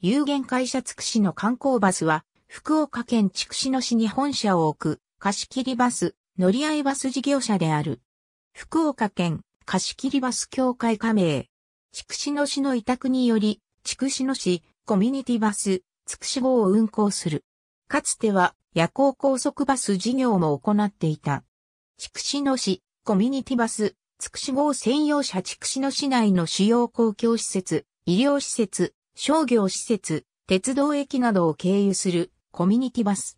有限会社筑紫の観光バスは、福岡県筑紫野市に本社を置く、貸切バス、乗り合いバス事業者である。福岡県貸切バス協会加盟。筑紫野市の委託により、筑紫野市コミュニティバス、筑紫号を運行する。かつては夜行高速バス事業も行っていた。筑紫野市コミュニティバス、筑紫号専用車筑紫野市内の主要公共施設、医療施設、商業施設、鉄道駅などを経由するコミュニティバス。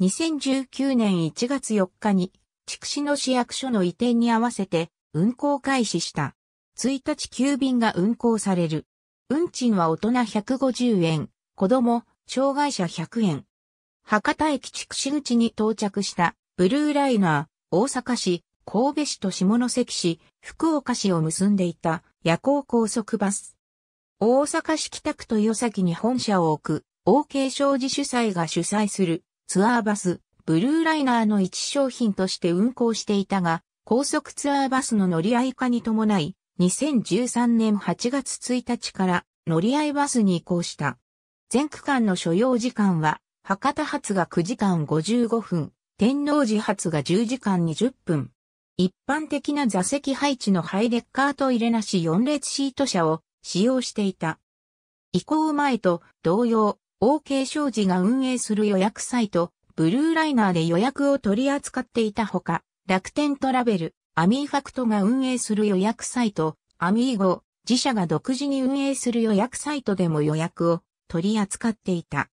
2019年1月4日に、筑紫野市役所の移転に合わせて運行開始した。1日9便が運行される。運賃は大人150円、子供、障害者100円。博多駅筑紫口に到着したブルーライナー、大阪市、神戸市と下関市、福岡市を結んでいた夜行高速バス。大阪市北区豊崎に本社を置く、OK 商事主催が主催するツアーバス、ブルーライナーの一商品として運行していたが、高速ツアーバスの乗り合い化に伴い、2013年8月1日から乗り合いバスに移行した。全区間の所要時間は、博多発が9時間55分、天王寺発が10時間20分。一般的な座席配置のハイデッカート入れなし4列シート車を使用していた。移行前と同様、OK 商事が運営する予約サイト、ブルーライナーで予約を取り扱っていたほか、楽天トラベル、アミーファクトが運営する予約サイト、アミーゴ、自社が独自に運営する予約サイトでも予約を取り扱っていた。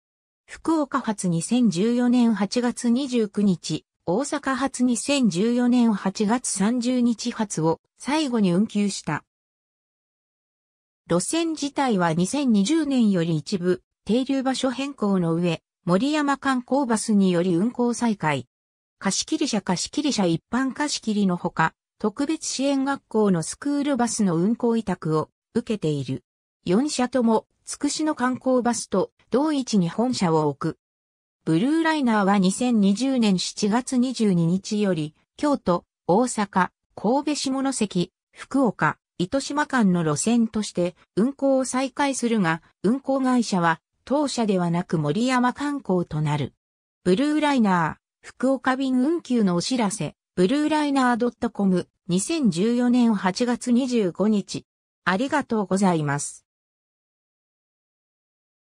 福岡発2014年8月29日、大阪発2014年8月30日発を最後に運休した。路線自体は2020年より一部、停留場所変更の上、森山観光バスにより運行再開。貸切車貸切車一般貸切のほか、特別支援学校のスクールバスの運行委託を受けている。4社とも、つくしの観光バスと同一に本社を置く。ブルーライナーは2020年7月22日より、京都、大阪、神戸下関、福岡、糸島間の路線として運行を再開するが、運行会社は当社ではなく森山観光となる。ブルーライナー、福岡便運休のお知らせ、ブルーライナー .com2014 年8月25日。ありがとうございます。